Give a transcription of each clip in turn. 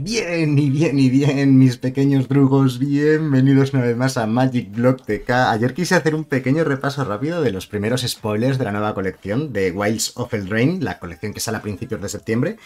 Bien, y bien, y bien, mis pequeños drugos, bienvenidos una vez más a Magic Block TK. Ayer quise hacer un pequeño repaso rápido de los primeros spoilers de la nueva colección de Wilds of Drain, la colección que sale a principios de septiembre,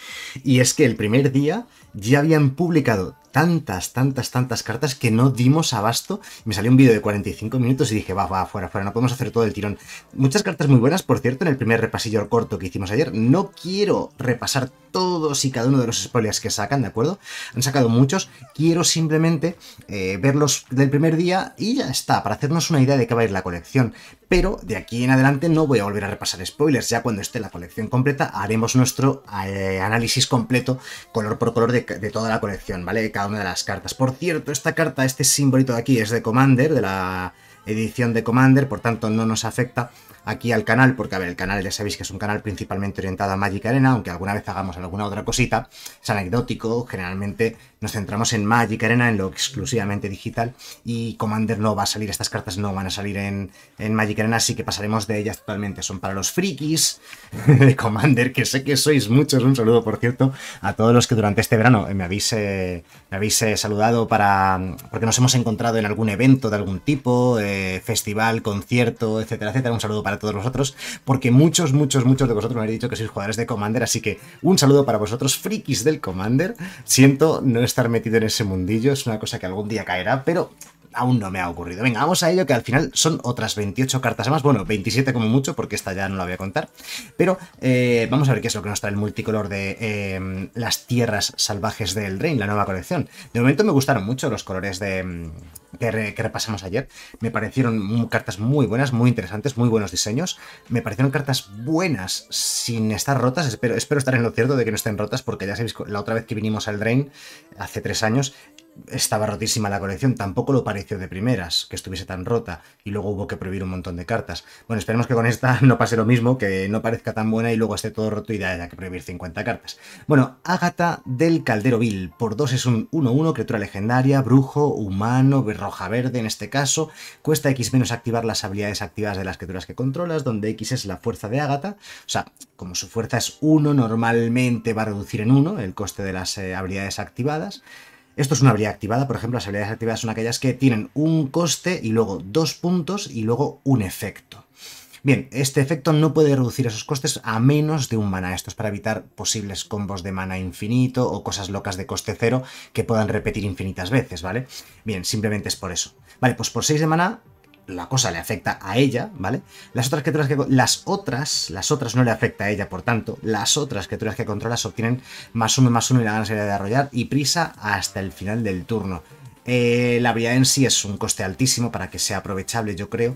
y es que el primer día ya habían publicado tantas, tantas, tantas cartas que no dimos abasto. Me salió un vídeo de 45 minutos y dije, va, va, fuera, fuera, no podemos hacer todo el tirón. Muchas cartas muy buenas, por cierto, en el primer repasillo corto que hicimos ayer. No quiero repasar todos y cada uno de los spoilers que sacan, ¿de acuerdo? Han sacado muchos. Quiero simplemente eh, verlos del primer día y ya está, para hacernos una idea de qué va a ir la colección pero de aquí en adelante no voy a volver a repasar spoilers, ya cuando esté la colección completa haremos nuestro eh, análisis completo color por color de, toda la colección, ¿vale? de Cada una de las cartas. Por cierto, esta carta, este simbolito de aquí es de Commander, de la edición de Commander, por tanto no nos afecta aquí al canal, porque a ver, el canal ya sabéis que es un canal principalmente orientado a Magic Arena, aunque alguna vez hagamos alguna otra cosita, es anecdótico, generalmente nos centramos en Magic Arena, en lo exclusivamente digital, y Commander no va a salir, estas cartas no van a salir en, en Magic Arena, así que pasaremos de ellas totalmente, son para los frikis de Commander, que sé que sois muchos, un saludo por cierto a todos los que durante este verano me habéis, eh, me habéis eh, saludado para, porque nos hemos encontrado en algún evento de algún tipo, eh, festival, concierto, etcétera, etcétera, un saludo para a todos vosotros, porque muchos, muchos, muchos de vosotros me habéis dicho que sois jugadores de Commander, así que un saludo para vosotros, frikis del Commander. Siento no estar metido en ese mundillo, es una cosa que algún día caerá, pero aún no me ha ocurrido. Venga, vamos a ello, que al final son otras 28 cartas más, bueno, 27 como mucho, porque esta ya no la voy a contar, pero eh, vamos a ver qué es lo que nos trae el multicolor de em, las tierras salvajes del drain, la nueva colección. De momento me gustaron mucho los colores de, em, que, repasamos ayer. Me parecieron cartas muy buenas, muy interesantes, muy buenos diseños. Me parecieron cartas buenas sin estar rotas. Espero, espero estar en lo cierto de que no estén rotas, porque ya sabéis, la otra vez que vinimos al Drain, hace tres años, estaba rotísima la colección, tampoco lo pareció de primeras, que estuviese tan rota, y luego hubo que prohibir un montón de cartas. Bueno, esperemos que con esta no pase lo mismo, que no parezca tan buena y luego esté todo roto y ya haya que prohibir 50 cartas. Bueno, Ágata del Caldero Vil, por 2 es un 1-1, criatura legendaria, brujo, humano, roja verde en este caso, cuesta X menos activar las habilidades activadas de las criaturas que controlas, donde X es la fuerza de Ágata, o sea, como su fuerza es 1, normalmente va a reducir en 1 el coste de las eh, habilidades activadas, esto es una habilidad activada, por ejemplo, las habilidades activadas son aquellas que tienen un coste y luego dos puntos y luego un efecto. Bien, este efecto no puede reducir esos costes a menos de un mana. Esto es para evitar posibles combos de mana infinito o cosas locas de coste cero que puedan repetir infinitas veces, ¿vale? Bien, simplemente es por eso. Vale, pues por 6 de mana la cosa le afecta a ella, ¿vale? Las otras criaturas que las otras, las otras no le afecta a ella, por tanto, las otras criaturas que controlas obtienen más uno más uno y la ganas de arrollar y prisa hasta el final del turno. Eh, la habilidad en sí es un coste altísimo para que sea aprovechable, yo creo,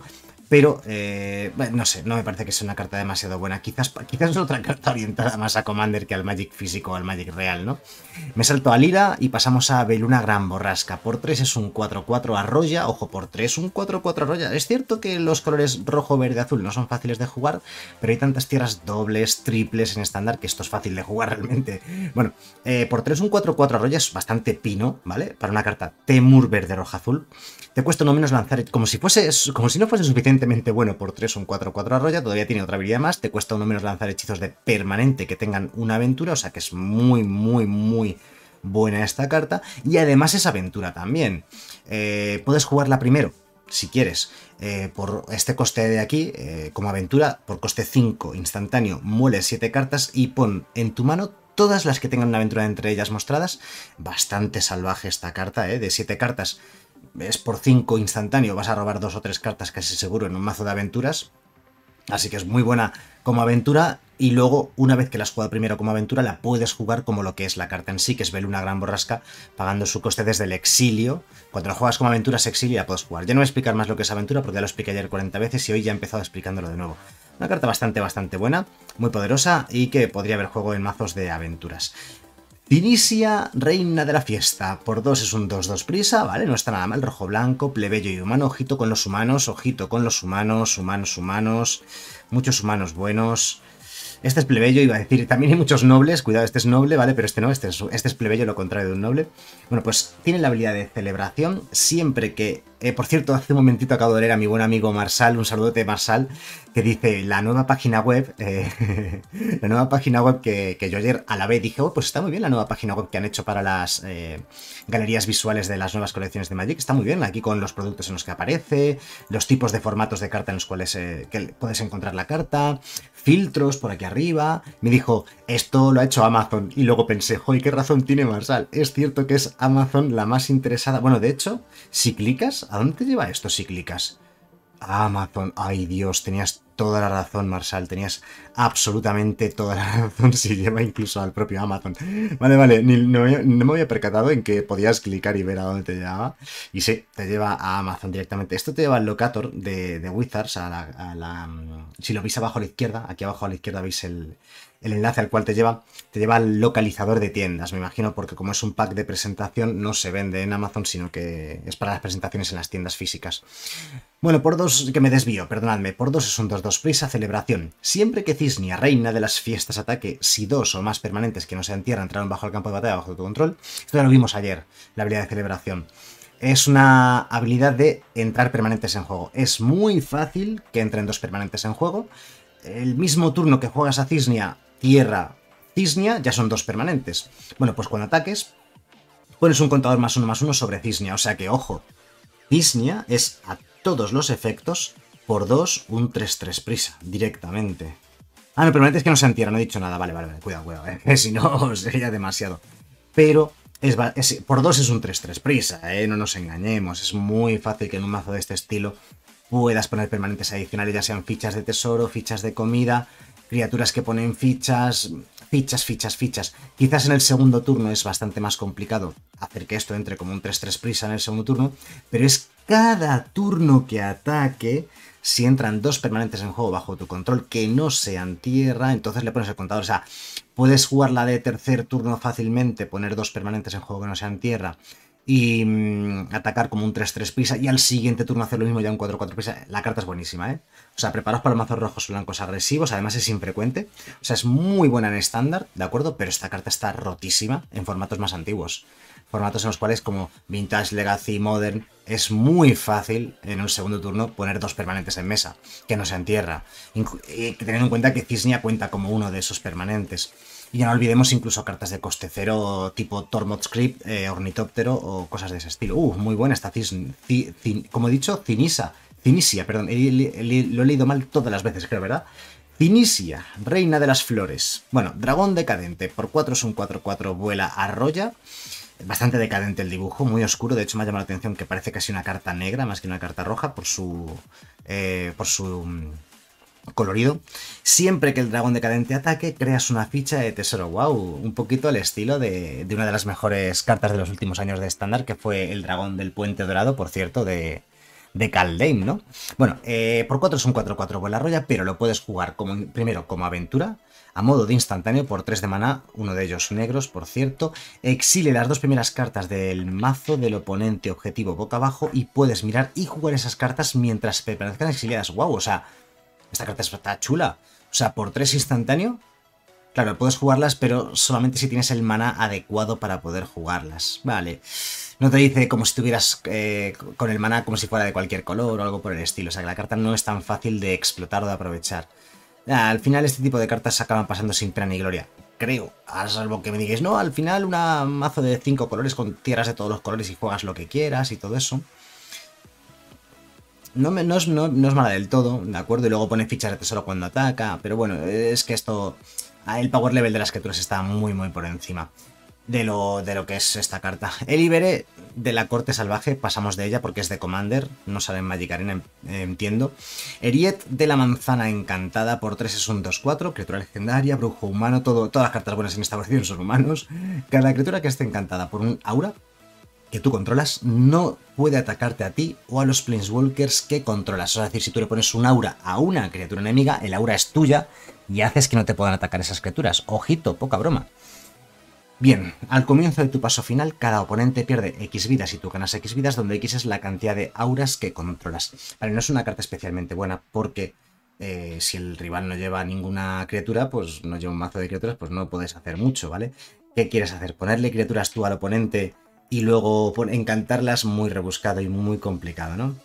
pero eh, no sé, no me parece que sea una carta demasiado buena. Quizás, quizás es otra carta orientada más a Commander que al Magic físico o al Magic real, ¿no? Me salto a Lila y pasamos a Beluna Gran Borrasca. Por 3 es un 4-4 arroya, ojo, por 3 un 4-4 arroya. Es cierto que los colores rojo, verde, azul no son fáciles de jugar, pero hay tantas tierras dobles, triples en estándar que esto es fácil de jugar realmente. Bueno, eh, por 3 un 4-4 arroya es bastante pino, ¿vale? Para una carta Temur verde, roja, azul. Te cuesta no menos lanzar como si, fuese, como si no fuese suficiente Evidentemente bueno por 3 o un 4 4 arroya, todavía tiene otra habilidad más, te cuesta uno menos lanzar hechizos de permanente que tengan una aventura, o sea que es muy, muy, muy buena esta carta, y además es aventura también. Eh, puedes jugarla primero, si quieres, eh, por este coste de aquí, eh, como aventura, por coste 5 instantáneo, mueles 7 cartas y pon en tu mano todas las que tengan una aventura entre ellas mostradas. Bastante salvaje esta carta, de 7 cartas es por 5 instantáneo, vas a robar dos o tres cartas casi seguro en un mazo de aventuras. Así que es muy buena como aventura y luego, una vez que la has jugado primero como aventura, la puedes jugar como lo que es la carta en sí, que es Beluna Gran Borrasca, pagando su coste desde el exilio. Cuando la juegas como aventura se exilia, la puedes jugar. Ya no voy a explicar más lo que es aventura porque ya lo expliqué ayer 40 veces y hoy ya he empezado explicándolo de nuevo. Una carta bastante, bastante buena, muy poderosa y que podría haber juego en mazos de aventuras. Inicia reina de la fiesta. Por dos es un 2-2 prisa, ¿vale? No está nada mal. Rojo, blanco, plebeyo y humano. Ojito con los humanos, ojito con los humanos, humanos, humanos. Muchos humanos buenos. Este es plebeyo, iba a decir. También hay muchos nobles. Cuidado, este es noble, ¿vale? Pero este no, este es, este es plebeyo, lo contrario de un noble. Bueno, pues tiene la habilidad de celebración. Siempre que eh, por cierto, hace un momentito acabo de leer a mi buen amigo Marsal, un saludote Marsal, que dice la nueva página web, eh, la nueva página web que, yo ayer a la vez dije, oh, pues está muy bien la nueva página web que han hecho para las eh, galerías visuales de las nuevas colecciones de Magic, está muy bien, aquí con los productos en los que aparece, los tipos de formatos de carta en los cuales puedes encontrar la carta, filtros por aquí arriba, me dijo, esto lo ha hecho Amazon, y luego pensé, joder, ¿qué razón tiene Marsal? Es cierto que es Amazon la más interesada, bueno, de hecho, si clicas ¿A dónde te lleva esto, cíclicas? A Amazon. Ay, Dios, tenías toda la razón, Marsal. Tenías absolutamente toda la razón. Si lleva incluso al propio Amazon. Vale, vale. no, me había percatado en que podías clicar y ver a dónde te llevaba. Y sí, te lleva a Amazon directamente. Esto te lleva al locator de, Wizards. A la, mm, si lo veis abajo a la izquierda, aquí abajo a la izquierda veis el, el enlace al cual te lleva, te lleva al localizador de tiendas, me imagino, porque como es un pack de presentación, no se vende en Amazon, sino que es para las presentaciones en las tiendas físicas. Bueno, por dos, que me desvío, perdonadme, por dos es dos, 2-2 prisa, celebración. Siempre que Cisnia, reina de las fiestas ataque, si dos o más permanentes que no sean tierra entraron bajo el campo de batalla bajo tu control, esto ya lo vimos ayer, la habilidad de celebración es una habilidad de entrar permanentes en juego. Es muy fácil que entren dos permanentes en juego. El mismo turno que juegas a Cisnia, tierra, cisnia, ya son dos permanentes. Bueno, pues cuando ataques, pones un contador más uno más uno sobre cisnia, o sea que, ojo, cisnia es a todos los efectos por dos un 3-3 prisa, directamente. Ah, no, permanente es que no sean tierra, no he dicho nada, vale, vale, vale, cuidado, cuidado, eh, si no sería demasiado. Pero es, por dos es un 3-3 prisa, eh, no nos engañemos, es muy fácil que en un mazo de este estilo puedas poner permanentes adicionales, ya sean fichas de tesoro, fichas de comida, criaturas que ponen fichas, fichas, fichas, fichas. Quizás en el segundo turno es bastante más complicado hacer que esto entre como un 3-3 prisa en el segundo turno, pero es cada turno que ataque, si entran dos permanentes en juego bajo tu control que no sean tierra, entonces le pones el contador. O sea, puedes jugar la de tercer turno fácilmente, poner dos permanentes en juego que no sean tierra y mm, atacar como un 3-3 Pisa y al siguiente turno hacer lo mismo ya un 4-4 Pisa, La carta es buenísima, ¿eh? O sea, preparaos para mazos rojos blancos agresivos, además es infrecuente. O sea, es muy buena en estándar, ¿de acuerdo? Pero esta carta está rotísima en formatos más antiguos. Formatos en los cuales como Vintage, Legacy, Modern, es muy fácil en un segundo turno poner dos permanentes en mesa, que no se entierra. Eh, teniendo en cuenta que Cisnia cuenta como uno de esos permanentes. Y ya no olvidemos incluso cartas de coste cero tipo Tormod Script, eh, Ornitóptero o cosas de ese estilo. Uh, muy buena esta cis, como he dicho, Cinisa. Cinisia, perdón, lo he leído mal todas las veces, creo, ¿verdad? Cinisia, Reina de las Flores. Bueno, Dragón Decadente, por 4 es un 4-4, vuela arroya. Bastante decadente el dibujo, muy oscuro. De hecho, me ha llamado la atención que parece casi una carta negra más que una carta roja por su. Eh, por su mm, colorido, siempre que el dragón decadente ataque, creas una ficha de tesoro. ¡Wow! Un poquito al estilo de, de, una de las mejores cartas de los últimos años de estándar, que fue el dragón del puente dorado, por cierto, de, de ¿no? Bueno, eh, por 4 son un 4-4 bola roya, pero lo puedes jugar como, primero como aventura, a modo de instantáneo por 3 de maná, uno de ellos negros, por cierto. Exile las dos primeras cartas del mazo del oponente objetivo boca abajo y puedes mirar y jugar esas cartas mientras permanezcan exiliadas. ¡Wow! O sea, esta carta está chula. O sea, por 3 instantáneo. Claro, puedes jugarlas, pero solamente si tienes el mana adecuado para poder jugarlas. Vale. No te dice como si tuvieras eh, con el mana como si fuera de cualquier color o algo por el estilo. O sea, que la carta no es tan fácil de explotar o de aprovechar. Ah, al final este tipo de cartas acaban pasando sin pena ni gloria. Creo, a salvo que me digáis, no, al final una mazo de cinco colores con tierras de todos los colores y juegas lo que quieras y todo eso no, no, es, mala del todo, ¿de acuerdo? Y luego pone fichas de tesoro cuando ataca, pero bueno, es que esto... El power level de las criaturas está muy, muy por encima de lo, de lo que es esta carta. El Ibere de la corte salvaje, pasamos de ella porque es de Commander, no sale en Magic Arena, em, entiendo. Eriet de la manzana encantada por 3 es un 2-4, criatura legendaria, brujo humano, todo, todas las cartas buenas en esta versión son humanos. Cada criatura que esté encantada por un aura que tú controlas no puede atacarte a ti o a los Planeswalkers que controlas. Es decir, si tú le pones un aura a una criatura enemiga, el aura es tuya y haces que no te puedan atacar esas criaturas. Ojito, poca broma. Bien, al comienzo de tu paso final, cada oponente pierde X vidas y tú ganas X vidas, donde X es la cantidad de auras que controlas. Vale, no es una carta especialmente buena porque eh, si el rival no lleva ninguna criatura, pues no lleva un mazo de criaturas, pues no puedes hacer mucho, ¿vale? ¿Qué quieres hacer? ¿Ponerle criaturas tú al oponente y luego encantarlas muy rebuscado y muy complicado, ¿no?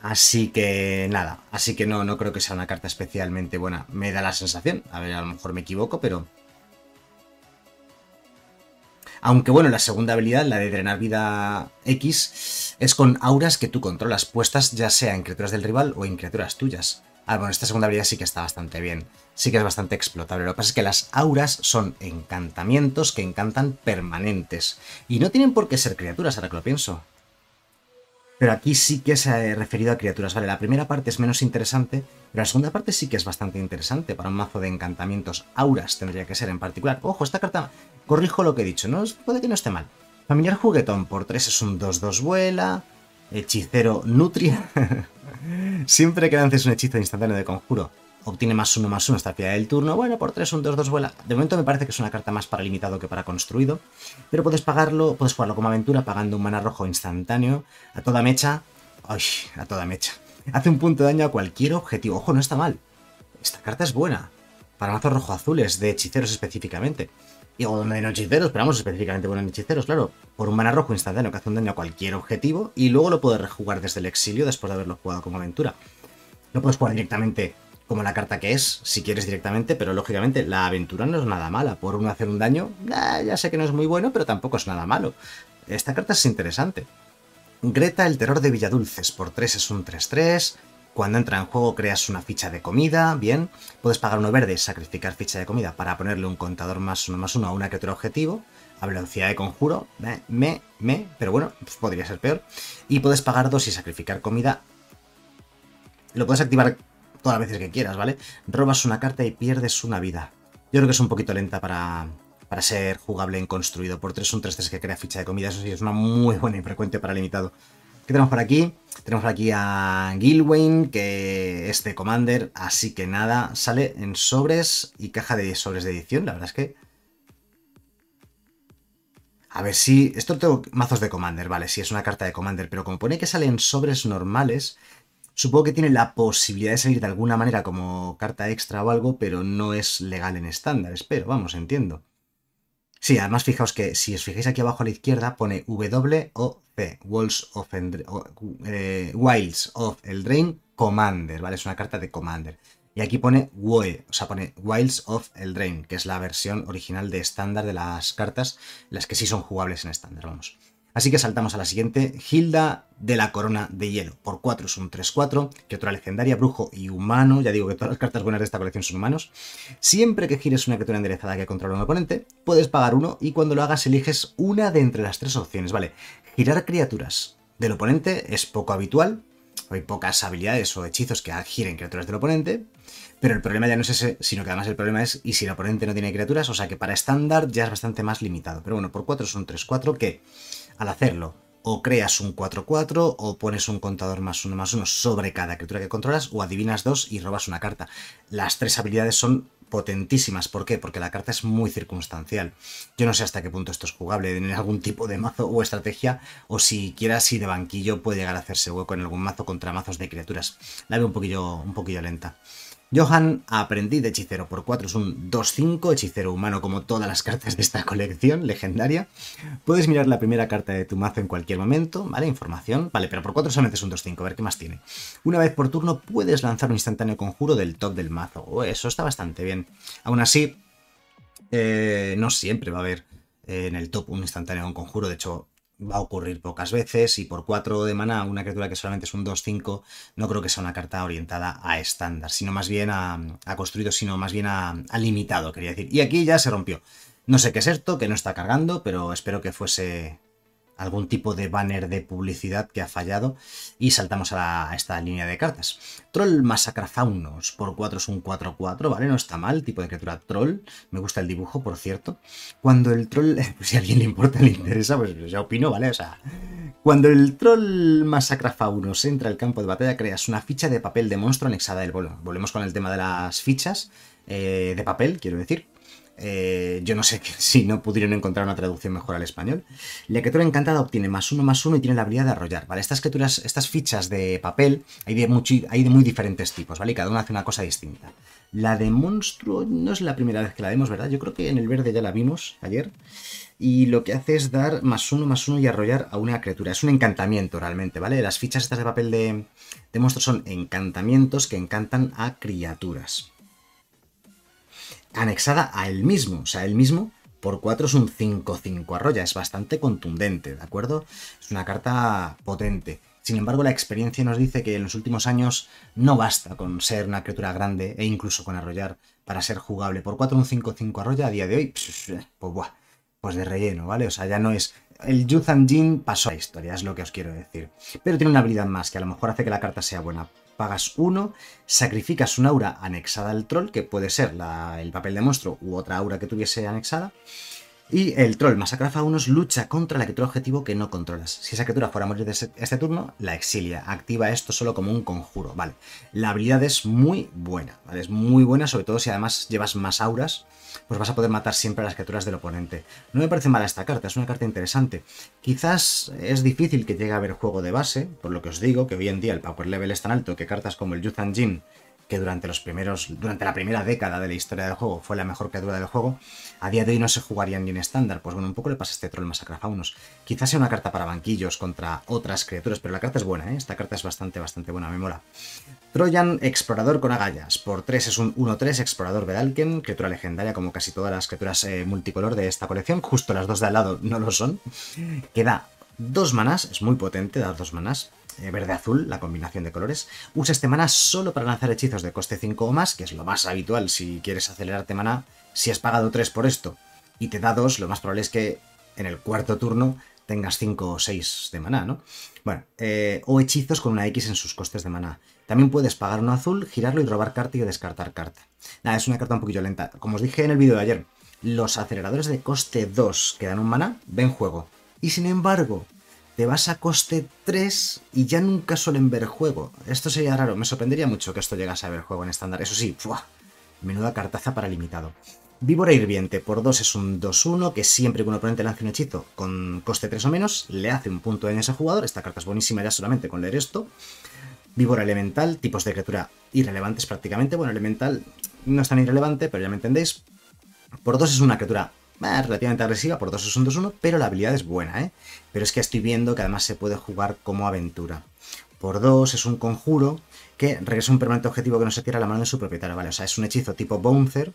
Así que nada, así que no, no creo que sea una carta especialmente buena. Me da la sensación, a ver, a lo mejor me equivoco, pero aunque bueno, la segunda habilidad, la de drenar vida X, es con auras que tú controlas, puestas ya sea en criaturas del rival o en criaturas tuyas. Ah, bueno, esta segunda habilidad sí que está bastante bien. Sí que es bastante explotable. Lo que pasa es que las auras son encantamientos que encantan permanentes. Y no tienen por qué ser criaturas, ahora que lo pienso pero aquí sí que se ha eh, referido a criaturas. Vale, la primera parte es menos interesante, pero la segunda parte sí que es bastante interesante para un mazo de encantamientos. Auras tendría que ser en particular. Ojo, esta carta, corrijo lo que he dicho, ¿no? puede que no esté mal. Familiar juguetón por 3 es un 2-2 vuela. Hechicero nutria. Siempre que lances un hechizo instantáneo de conjuro obtiene más uno más uno hasta el final del turno. Bueno, por 3, un 2, 2 vuela. De momento me parece que es una carta más para limitado que para construido. Pero puedes pagarlo, puedes jugarlo como aventura pagando un mana rojo instantáneo a toda mecha. Ay, a toda mecha. Hace un punto de daño a cualquier objetivo. Ojo, no está mal. Esta carta es buena. Para mazos rojo-azules, de hechiceros específicamente. Y o no hechiceros, pero vamos, específicamente bueno hechiceros, claro. Por un mana rojo instantáneo que hace un daño a cualquier objetivo. Y luego lo puedes rejugar desde el exilio después de haberlo jugado como aventura. Lo puedes jugar directamente como la carta que es, si quieres directamente, pero lógicamente la aventura no es nada mala. Por uno hacer un daño, ya sé que no es muy bueno, pero tampoco es nada malo. Esta carta es interesante. Greta, el terror de Villadulces, por 3 es un 3-3. Cuando entra en juego creas una ficha de comida, bien. Puedes pagar uno verde y sacrificar ficha de comida para ponerle un contador más uno más uno a una que otro objetivo. A velocidad de conjuro, me, me, pero bueno, pues podría ser peor. Y puedes pagar dos y sacrificar comida. Lo puedes activar todas las veces que quieras, ¿vale? Robas una carta y pierdes una vida. Yo creo que es un poquito lenta para, para ser jugable en construido. Por 3 un 3-3 que crea ficha de comida. Eso sí, es una muy buena y frecuente para limitado. ¿Qué tenemos por aquí? Tenemos por aquí a Gilwain, que es de Commander, así que nada, sale en sobres y caja de sobres de edición, la verdad es que... A ver si... Esto tengo mazos de Commander, vale, sí, es una carta de Commander, pero como pone que sale en sobres normales, Supongo que tiene la posibilidad de salir de alguna manera como carta extra o algo, pero no es legal en estándar, espero, vamos, entiendo. Sí, además fijaos que si os fijáis aquí abajo a la izquierda pone WOC, Walls of o, eh, Wilds of Commander, ¿vale? Es una carta de Commander. Y aquí pone WOE, o sea, pone Wilds of Drain, que es la versión original de estándar de las cartas, las que sí son jugables en estándar, vamos. Así que saltamos a la siguiente, Hilda de la Corona de Hielo. Por 4 es un 3-4, que otra legendaria, brujo y humano. Ya digo que todas las cartas buenas de esta colección son humanos. Siempre que gires una criatura enderezada que controla un oponente, puedes pagar uno y cuando lo hagas eliges una de entre las tres opciones. Vale, girar criaturas del oponente es poco habitual. Hay pocas habilidades o hechizos que giren criaturas del oponente. Pero el problema ya no es ese, sino que además el problema es y si el oponente no tiene criaturas, o sea que para estándar ya es bastante más limitado. Pero bueno, por 4 es un 3-4 que al hacerlo. O creas un 4-4 o pones un contador más uno más uno sobre cada criatura que controlas o adivinas dos y robas una carta. Las tres habilidades son potentísimas. ¿Por qué? Porque la carta es muy circunstancial. Yo no sé hasta qué punto esto es jugable en algún tipo de mazo o estrategia, o si siquiera si de banquillo puede llegar a hacerse hueco en algún mazo contra mazos de criaturas. La veo un poquillo, un poquillo lenta. Johan, aprendí de hechicero por 4, es un 2-5, hechicero humano como todas las cartas de esta colección legendaria. Puedes mirar la primera carta de tu mazo en cualquier momento, ¿vale? Información. Vale, pero por 4 solamente es un 2-5, a ver qué más tiene. Una vez por turno puedes lanzar un instantáneo conjuro del top del mazo. Oh, eso está bastante bien. Aún así, eh, no siempre va a haber eh, en el top un instantáneo un conjuro. De hecho, va a ocurrir pocas veces y por 4 de mana una criatura que solamente es un 2-5 no creo que sea una carta orientada a estándar, sino más bien a, construido, sino más bien a, a, limitado, quería decir. Y aquí ya se rompió. No sé qué es esto, que no está cargando, pero espero que fuese algún tipo de banner de publicidad que ha fallado y saltamos a, esta línea de cartas. Troll Masacra Faunos por 4 es un 4-4, ¿vale? No está mal, tipo de criatura troll. Me gusta el dibujo, por cierto. Cuando el troll, pues si a alguien le importa, le interesa, pues ya opino, ¿vale? O sea, cuando el troll Masacra Faunos entra al campo de batalla, creas una ficha de papel de monstruo anexada del bolo. Volvemos con el tema de las fichas eh, de papel, quiero decir. Eh, yo no sé si no pudieron encontrar una traducción mejor al español. La criatura encantada obtiene más uno más uno y tiene la habilidad de arrollar, ¿vale? Estas criaturas, estas fichas de papel, hay de, hay de muy diferentes tipos, ¿vale? Y cada una hace una cosa distinta. La de monstruo no es la primera vez que la vemos, ¿verdad? Yo creo que en el verde ya la vimos ayer. Y lo que hace es dar más uno, más uno y arrollar a una criatura. Es un encantamiento realmente, ¿vale? Las fichas estas de papel de monstruo son encantamientos que encantan a criaturas anexada a él mismo. O sea, él mismo por 4 es un 5-5 arroya, es bastante contundente, ¿de acuerdo? Es una carta potente. Sin embargo, la experiencia nos dice que en los últimos años no basta con ser una criatura grande e incluso con arrollar para ser jugable. Por 4 un 5-5 arroya a día de hoy, pues, pues, de relleno, ¿vale? O sea, ya no es... El Yuzan Jin pasó a la historia, es lo que os quiero decir. Pero tiene una habilidad más que a lo mejor hace que la carta sea buena pagas uno, sacrificas una aura anexada al troll, que puede ser el papel de monstruo u otra aura que tuviese anexada, y el troll a unos lucha contra la criatura objetivo que no controlas. Si esa criatura fuera a este, turno, la exilia. Activa esto solo como un conjuro, ¿vale? La habilidad es muy buena, Es muy buena, sobre todo si además llevas más auras pues vas a poder matar siempre a las criaturas del oponente. No me parece mala esta carta, es una carta interesante. Quizás es difícil que llegue a haber juego de base, por lo que os digo, que hoy en día el power level es tan alto que cartas como el Yuzhan Jin durante los primeros, durante la primera década de la historia del juego fue la mejor criatura del juego, a día de hoy no se jugaría ni en estándar. Pues bueno, un poco le pasa a este troll masacrafaunos. Quizás sea una carta para banquillos contra otras criaturas, pero la carta es buena, ¿eh? Esta carta es bastante, bastante buena, me mola. Troyan Explorador con agallas. Por 3 es un 1-3 Explorador Bedalken criatura legendaria como casi todas las criaturas eh, multicolor de esta colección. Justo las dos de al lado no lo son. Que da 2 manás, es muy potente, da 2 manas eh, verde-azul, la combinación de colores. Usa este mana solo para lanzar hechizos de coste 5 o más, que es lo más habitual si quieres acelerarte mana. Si has pagado 3 por esto y te da 2, lo más probable es que en el cuarto turno tengas 5 o 6 de maná, ¿no? Bueno, eh, o hechizos con una X en sus costes de maná. También puedes pagar uno azul, girarlo y robar carta y descartar carta. Nada, es una carta un poquillo lenta. Como os dije en el vídeo de ayer, los aceleradores de coste 2 que dan un maná, ven juego. Y sin embargo, te vas a coste 3 y ya nunca suelen ver juego. Esto sería raro, me sorprendería mucho que esto llegase a ver juego en estándar. Eso sí, menuda cartaza para limitado. Víbora Hirviente por 2 es un 2-1 que siempre que un oponente lance un hechizo con coste 3 o menos, le hace un punto en ese jugador. Esta carta es buenísima ya solamente con leer esto. Víbora Elemental, tipos de criatura irrelevantes prácticamente. Bueno, Elemental no es tan irrelevante, pero ya me entendéis. Por 2 es una criatura relativamente agresiva por 2 es un 2-1, pero la habilidad es buena, ¿eh? Pero es que estoy viendo que además se puede jugar como aventura. Por 2 es un conjuro que regresa un permanente objetivo que no se tira a la mano de su propietario, ¿vale? O sea, es un hechizo tipo Bouncer,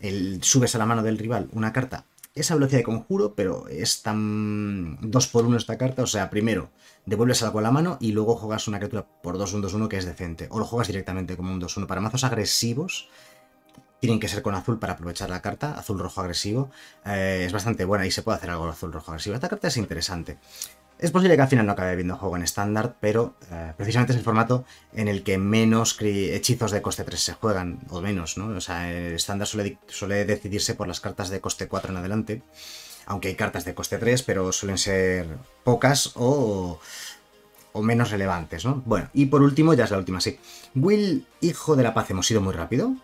el, subes a la mano del rival una carta esa velocidad de conjuro, pero es tan 2 por 1 esta carta. O sea, primero devuelves algo a la mano y luego juegas una criatura por 2, un 2-1 que es decente. O lo juegas directamente como un 2-1. Para mazos agresivos, tienen que ser con azul para aprovechar la carta, azul-rojo agresivo. Eh, es bastante buena y se puede hacer algo azul-rojo agresivo. Esta carta es interesante. Es posible que al final no acabe viendo juego en estándar, pero eh, precisamente es el formato en el que menos hechizos de coste 3 se juegan, o menos, ¿no? O sea, el estándar suele, decidirse por las cartas de coste 4 en adelante, aunque hay cartas de coste 3, pero suelen ser pocas o, menos relevantes, ¿no? Bueno, y por último, ya es la última, sí. Will, hijo de la paz, hemos ido muy rápido.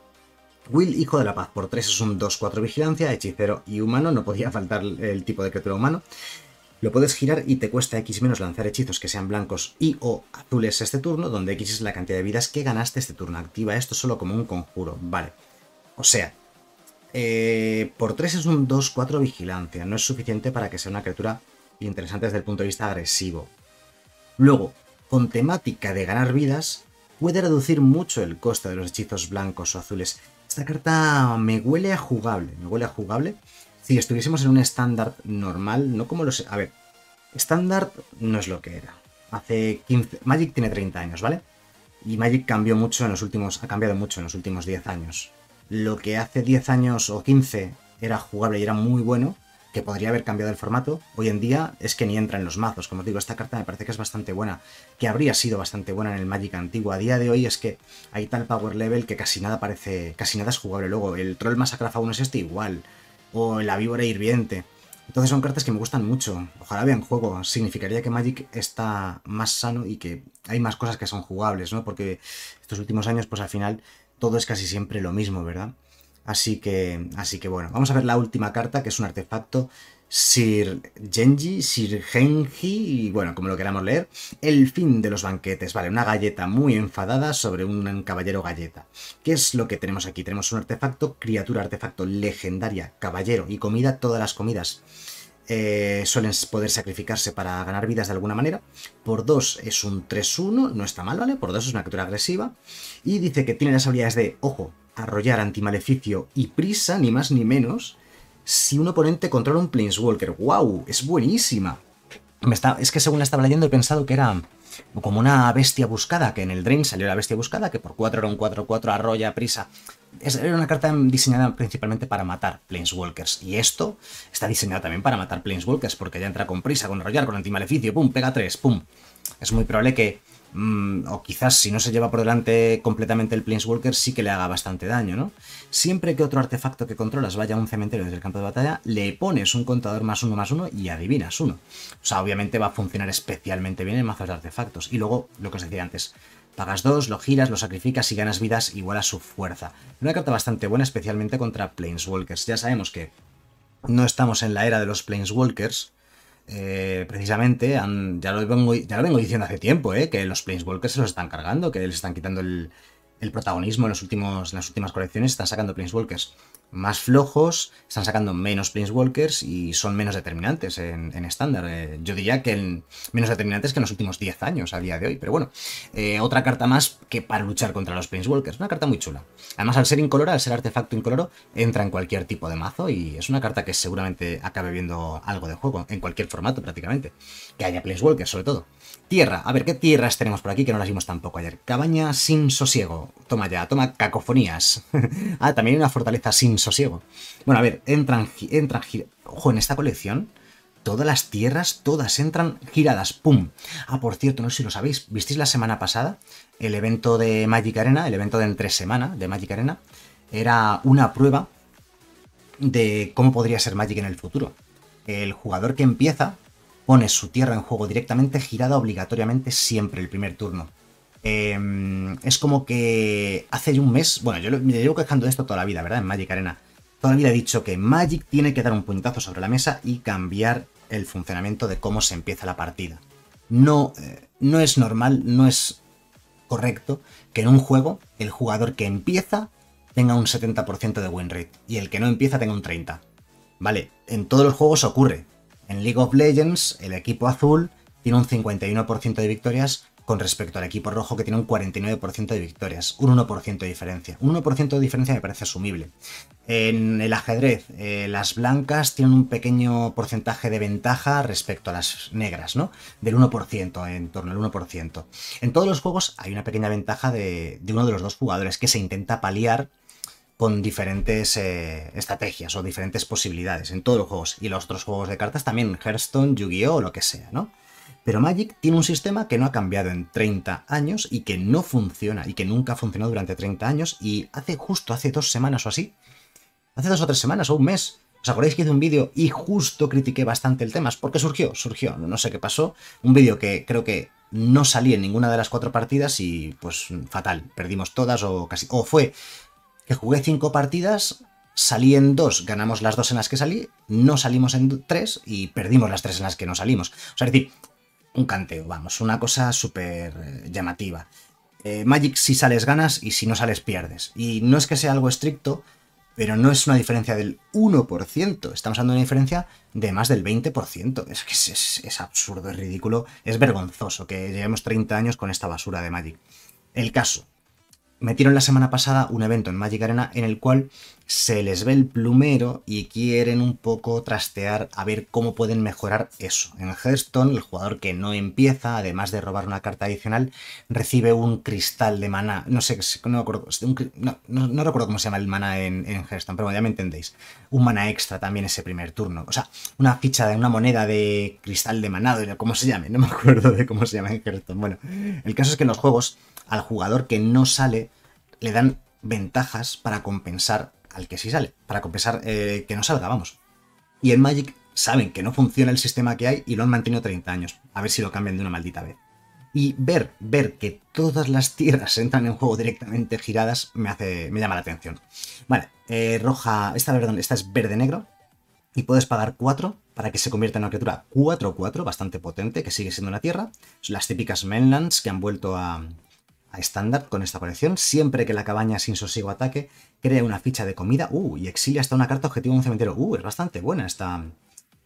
Will, hijo de la paz, por 3 es un 2-4 vigilancia, hechicero y humano, no podía faltar el tipo de criatura humano. Lo puedes girar y te cuesta X menos lanzar hechizos que sean blancos y o azules este turno, donde X es la cantidad de vidas que ganaste este turno. Activa esto solo como un conjuro, vale. O sea, eh, por 3 es un 2-4 vigilancia, no es suficiente para que sea una criatura interesante desde el punto de vista agresivo. Luego, con temática de ganar vidas, puede reducir mucho el coste de los hechizos blancos o azules esta carta me huele a jugable, me huele a jugable. Si estuviésemos en un estándar normal, no como los... A ver, estándar no es lo que era. Hace 15... Magic tiene 30 años, ¿vale? Y Magic cambió mucho en los últimos... Ha cambiado mucho en los últimos 10 años. Lo que hace 10 años o 15 era jugable y era muy bueno, que podría haber cambiado el formato. Hoy en día es que ni entra en los mazos. Como digo, esta carta me parece que es bastante buena, que habría sido bastante buena en el Magic antiguo. A día de hoy es que hay tal power level que casi nada parece, casi nada es jugable. Luego, el Troll Masacra uno es este igual, o la Víbora Hirviente. Entonces son cartas que me gustan mucho. Ojalá vean juego. Significaría que Magic está más sano y que hay más cosas que son jugables, ¿no? Porque estos últimos años, pues al final, todo es casi siempre lo mismo, ¿verdad? Así que, así que bueno, vamos a ver la última carta, que es un artefacto Sir Genji, Sir Genji, y bueno, como lo queramos leer, el fin de los banquetes, vale, una galleta muy enfadada sobre un caballero galleta. ¿Qué es lo que tenemos aquí? Tenemos un artefacto, criatura, artefacto, legendaria, caballero y comida, todas las comidas. Eh, suelen poder sacrificarse para ganar vidas de alguna manera. Por 2 es un 3-1, no está mal, ¿vale? Por 2 es una criatura agresiva. Y dice que tiene las habilidades de, ojo, arrollar, antimaleficio y prisa, ni más ni menos, si un oponente controla un Planeswalker. ¡Wow! Es buenísima. Me está, es que según la estaba leyendo he pensado que era como una bestia buscada, que en el Drain salió la bestia buscada, que por 4 era un 4-4, arrolla, prisa. era una carta diseñada principalmente para matar Planeswalkers. Y esto está diseñado también para matar Planeswalkers, porque ya entra con prisa, con arrollar, con antimaleficio, pum, pega 3, pum. Es muy probable que Mm, o quizás si no se lleva por delante completamente el Planeswalker, sí que le haga bastante daño, ¿no? Siempre que otro artefacto que controlas vaya a un cementerio desde el campo de batalla, le pones un contador más uno más uno y adivinas uno. O sea, obviamente va a funcionar especialmente bien en mazos de artefactos. Y luego, lo que os decía antes, Pagas dos, lo giras, lo sacrificas y ganas vidas igual a su fuerza. Una carta bastante buena, especialmente contra Planeswalkers. Ya sabemos que no estamos en la era de los Planeswalkers, eh, precisamente, ya, lo vengo, ya lo vengo diciendo hace tiempo, eh, que los Planeswalkers se los están cargando, que les están quitando el, el protagonismo en, los últimos, en las últimas colecciones, están sacando Planeswalkers más flojos, están sacando menos planeswalkers y son menos determinantes en estándar. Eh, yo diría que menos determinantes que en los últimos 10 años al día de hoy, pero bueno, eh, otra carta más que para luchar contra los planeswalkers Una carta muy chula. Además, al ser incolora, al ser artefacto incoloro, entra en cualquier tipo de mazo y es una carta que seguramente acabe viendo algo de juego, en cualquier formato prácticamente. Que haya planeswalkers sobre todo. Tierra, a ver, ¿qué tierras tenemos por aquí que no las vimos tampoco ayer? Cabaña sin sosiego. Toma ya, toma cacofonías. ah, también hay una fortaleza sin sosiego. Bueno, a ver, entran, entran, ojo, en esta colección todas las tierras, todas entran giradas, ¡pum! Ah, por cierto, no sé si lo sabéis, ¿visteis la semana pasada el evento de Magic Arena, el evento de entre semana de Magic Arena? Era una prueba de cómo podría ser Magic en el futuro. El jugador que empieza pone su tierra en juego directamente girada obligatoriamente siempre el primer turno. Em, es como que hace un mes, bueno, yo me llevo quejando de esto toda la vida, ¿verdad? En Magic Arena. Toda la vida he dicho que Magic tiene que dar un puñetazo sobre la mesa y cambiar el funcionamiento de cómo se empieza la partida. No, eh, no es normal, no es correcto que en un juego el jugador que empieza tenga un 70% de win rate y el que no empieza tenga un 30%. Vale, en todos los juegos ocurre. En League of Legends el equipo azul tiene un 51% de victorias con respecto al equipo rojo que tiene un 49% de victorias, un 1% de diferencia. Un 1% de diferencia me parece asumible. En el ajedrez, eh, las blancas tienen un pequeño porcentaje de ventaja respecto a las negras, ¿no? Del 1%, en torno al 1%. En todos los juegos hay una pequeña ventaja de, uno de los dos jugadores que se intenta paliar con diferentes eh, estrategias o diferentes posibilidades en todos los juegos y los otros juegos de cartas también, Hearthstone, Yu-Gi-Oh o lo que sea, ¿no? Pero Magic tiene un sistema que no ha cambiado en 30 años y que no funciona y que nunca ha funcionado durante 30 años y hace justo hace dos semanas o así, hace dos o tres semanas o un mes, ¿os acordáis que hice un vídeo y justo critiqué bastante el tema? ¿Por qué surgió? Surgió, no sé qué pasó, un vídeo que creo que no salí en ninguna de las cuatro partidas y pues fatal, perdimos todas o casi, o fue que jugué cinco partidas, salí en dos, ganamos las dos en las que salí, no salimos en tres y perdimos las tres en las que no salimos. O sea, es decir, un canteo, vamos, una cosa súper eh, llamativa. Eh, Magic si sales ganas y si no sales pierdes. Y no es que sea algo estricto, pero no es una diferencia del 1%, estamos hablando de una diferencia de más del 20%. Es que es, es absurdo, es ridículo, es vergonzoso que llevemos 30 años con esta basura de Magic. El caso, metieron la semana pasada un evento en Magic Arena en el cual se les ve el plumero y quieren un poco trastear a ver cómo pueden mejorar eso. En Hearthstone, el jugador que no empieza, además de robar una carta adicional, recibe un cristal de maná. No sé, no, recuerdo, acuerdo. no, recuerdo cómo se llama el maná en, Hearthstone, pero bueno, ya me entendéis. Un maná extra también ese primer turno. O sea, una ficha de una moneda de cristal de maná, de cómo se llame, no me acuerdo de cómo se llama en Hearthstone. Bueno, el caso es que en los juegos al jugador que no sale le dan ventajas para compensar al que sí sale, para compensar eh, que no salga, vamos. Y en Magic saben que no funciona el sistema que hay y lo han mantenido 30 años, a ver si lo cambian de una maldita vez. Y ver, ver que todas las tierras entran en juego directamente giradas me hace, me llama la atención. Vale, eh, roja, esta, perdón, esta es verde-negro y puedes pagar 4 para que se convierta en una criatura 4-4, bastante potente, que sigue siendo una tierra. Son las típicas mainlands que han vuelto a, a estándar con esta colección, siempre que la cabaña sin sosiego ataque, crea una ficha de comida uh, y exilia hasta una carta objetivo en un cementerio. Uh, es bastante buena esta,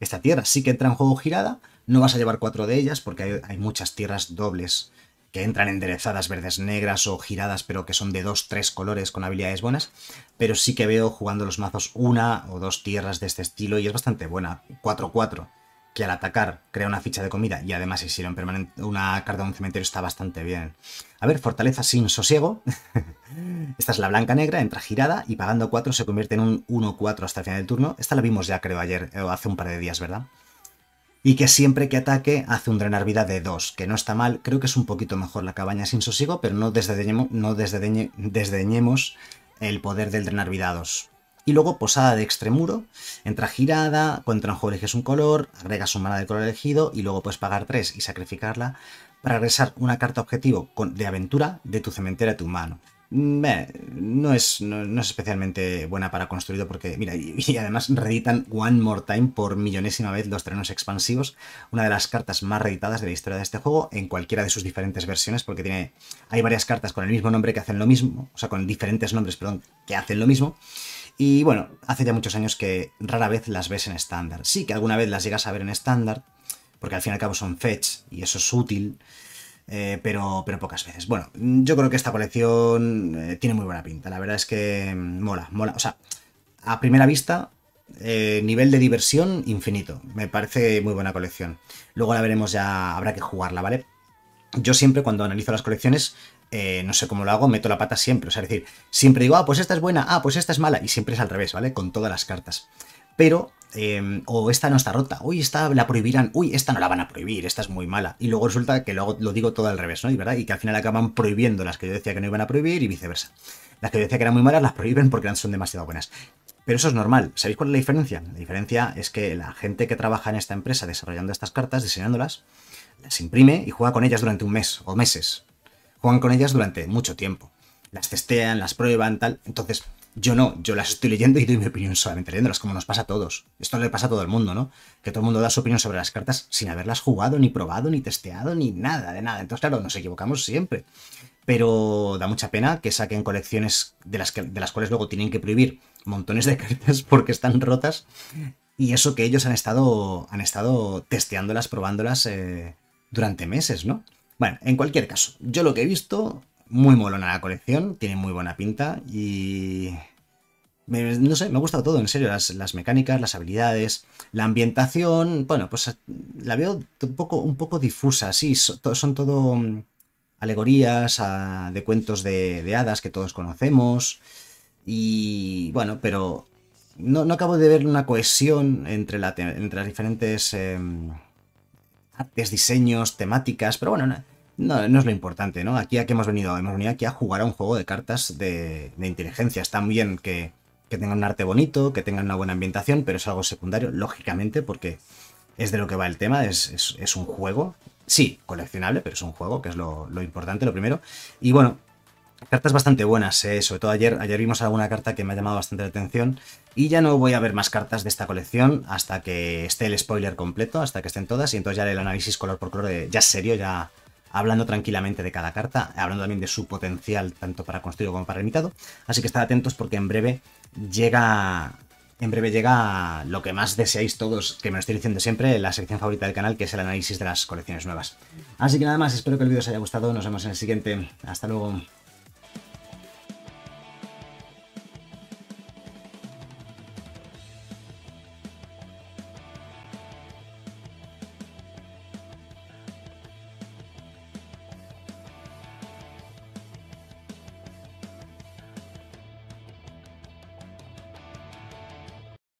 esta tierra. Sí que entra en juego girada, no vas a llevar cuatro de ellas porque hay, muchas tierras dobles que entran enderezadas, verdes negras o giradas, pero que son de dos, tres colores con habilidades buenas. Pero sí que veo jugando los mazos una o dos tierras de este estilo y es bastante buena. 4-4 que al atacar crea una ficha de comida y además hicieron permanente una carta de un cementerio está bastante bien. A ver, fortaleza sin sosiego. Esta es la blanca negra, entra girada y pagando 4 se convierte en un 1-4 hasta el final del turno. Esta la vimos ya creo ayer eh, o hace un par de días, ¿verdad? Y que siempre que ataque hace un drenar vida de 2, que no está mal, creo que es un poquito mejor la cabaña sin sosiego, pero no desdeñemos, no desdeñemos el poder del drenar vida 2. Y luego posada de extremuro, entra girada, contra en juego eliges un color, agregas un mana de color elegido y luego puedes pagar 3 y sacrificarla para regresar una carta objetivo de aventura de tu cementerio a tu mano. Mm, eh, no es, no, es, especialmente buena para construido porque, mira, y, además reeditan One More Time por millonésima vez los terrenos expansivos, una de las cartas más reeditadas de la historia de este juego en cualquiera de sus diferentes versiones porque tiene, hay varias cartas con el mismo nombre que hacen lo mismo, o sea, con diferentes nombres, perdón, que hacen lo mismo, y bueno, hace ya muchos años que rara vez las ves en estándar. Sí que alguna vez las llegas a ver en estándar, porque al fin y al cabo son fetch y eso es útil. Eh, pero, pero pocas veces. Bueno, yo creo que esta colección eh, tiene muy buena pinta. La verdad es que mm, mola, mola. O sea, a primera vista, eh, nivel de diversión infinito. Me parece muy buena colección. Luego la veremos ya, habrá que jugarla, ¿vale? Yo siempre cuando analizo las colecciones eh, no sé cómo lo hago, meto la pata siempre. O sea, es decir, siempre digo, ah, pues esta es buena, ah, pues esta es mala. Y siempre es al revés, ¿vale? Con todas las cartas. Pero, em, o esta no está rota, uy, esta la prohibirán, uy, esta no la van a prohibir, esta es muy mala. Y luego resulta que lo, lo digo todo al revés, ¿no? Y, ¿verdad? y que al final acaban prohibiendo las que yo decía que no iban a prohibir y viceversa. Las que yo decía que eran muy malas las prohíben porque son demasiado buenas. Pero eso es normal. ¿Sabéis cuál es la diferencia? La diferencia es que la gente que trabaja en esta empresa desarrollando estas cartas, diseñándolas, las imprime y juega con ellas durante un mes o meses juegan con ellas durante mucho tiempo. Las testean, las prueban, tal. Entonces, yo no, yo las estoy leyendo y doy mi opinión solamente leyéndolas, como nos pasa a todos. Esto le pasa a todo el mundo, ¿no? Que todo el mundo da su opinión sobre las cartas sin haberlas jugado, ni probado, ni testeado, ni nada, de nada. Entonces, claro, nos equivocamos siempre. Pero da mucha pena que saquen colecciones de las, de las cuales luego tienen que prohibir montones de cartas porque están rotas. Y eso que ellos han estado, han estado testeándolas, probándolas eh, durante meses, ¿no? Bueno, en cualquier caso, yo lo que he visto, muy molona la colección, tiene muy buena pinta y... no sé, me ha gustado todo, en serio, las, mecánicas, las habilidades, la ambientación, bueno, pues la veo un poco, un poco difusa, sí, son, son todo mm, alegorías ah, de cuentos de, hadas que todos conocemos y bueno, pero no, acabo de ver una cohesión entre, las diferentes... Em, artes, diseños, temáticas, pero bueno, no, es lo importante, ¿no? Aquí a hemos venido. Hemos venido aquí a jugar a un juego de cartas de, de inteligencia. Está bien que, que tengan un arte bonito, que tengan una buena ambientación, pero es algo secundario, lógicamente, porque es de lo que va el tema, es, es, un juego. Sí, coleccionable, pero es un juego, que es lo, importante, lo primero. Y bueno, cartas bastante buenas, ¿eh? sobre todo ayer, ayer vimos alguna carta que me ha llamado bastante la atención y ya no voy a ver más cartas de esta colección hasta que esté el spoiler completo, hasta que estén todas y entonces ya el análisis color por color ya serio, ya hablando tranquilamente de cada carta, hablando también de su potencial tanto para construido como para limitado. Así que estad atentos porque en breve llega en breve llega lo que más deseáis todos, que me lo estoy diciendo siempre, la sección favorita del canal, que es el análisis de las colecciones nuevas. Así que nada más, espero que el vídeo os haya gustado, nos vemos en el siguiente, hasta luego.